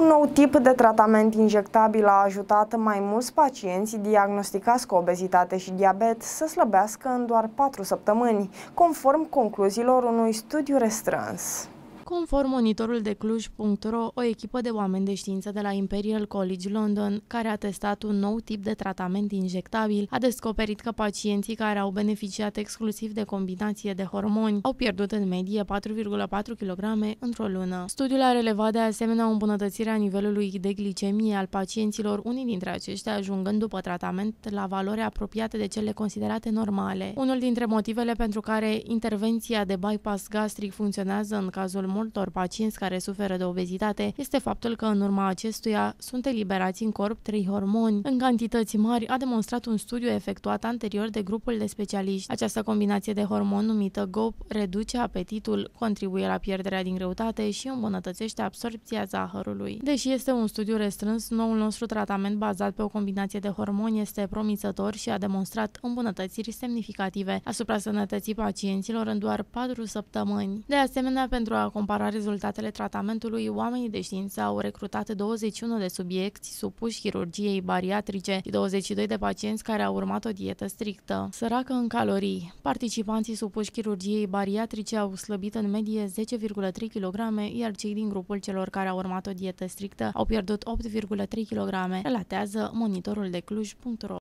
Un nou tip de tratament injectabil a ajutat mai mulți pacienți diagnosticați cu obezitate și diabet să slăbească în doar 4 săptămâni, conform concluziilor unui studiu restrâns. Conform monitorul de cluj.ro, o echipă de oameni de știință de la Imperial College London, care a testat un nou tip de tratament injectabil, a descoperit că pacienții care au beneficiat exclusiv de combinație de hormoni au pierdut în medie 4,4 kg într-o lună. Studiul a relevat de asemenea o a nivelului de glicemie al pacienților, unii dintre aceștia ajungând după tratament la valori apropiate de cele considerate normale. Unul dintre motivele pentru care intervenția de bypass gastric funcționează în cazul multor pacienți care suferă de obezitate este faptul că în urma acestuia sunt eliberați în corp trei hormoni în cantități mari, a demonstrat un studiu efectuat anterior de grupul de specialiști. Această combinație de hormon numită GOP reduce apetitul, contribuie la pierderea din greutate și îmbunătățește absorpția zahărului. Deși este un studiu restrâns, noul nostru tratament bazat pe o combinație de hormoni este promițător și a demonstrat îmbunătățiri semnificative asupra sănătății pacienților în doar 4 săptămâni. De asemenea, pentru a compara rezultatele tratamentului, oamenii de știință au recrutat 21 de subiecti supuși chirurgiei bariatrice și 22 de pacienți care au urmat o dietă strictă. Săracă în calorii. Participanții supuși chirurgiei bariatrice au slăbit în medie 10,3 kg, iar cei din grupul celor care au urmat o dietă strictă au pierdut 8,3 kg, relatează monitorul de cluj.ro.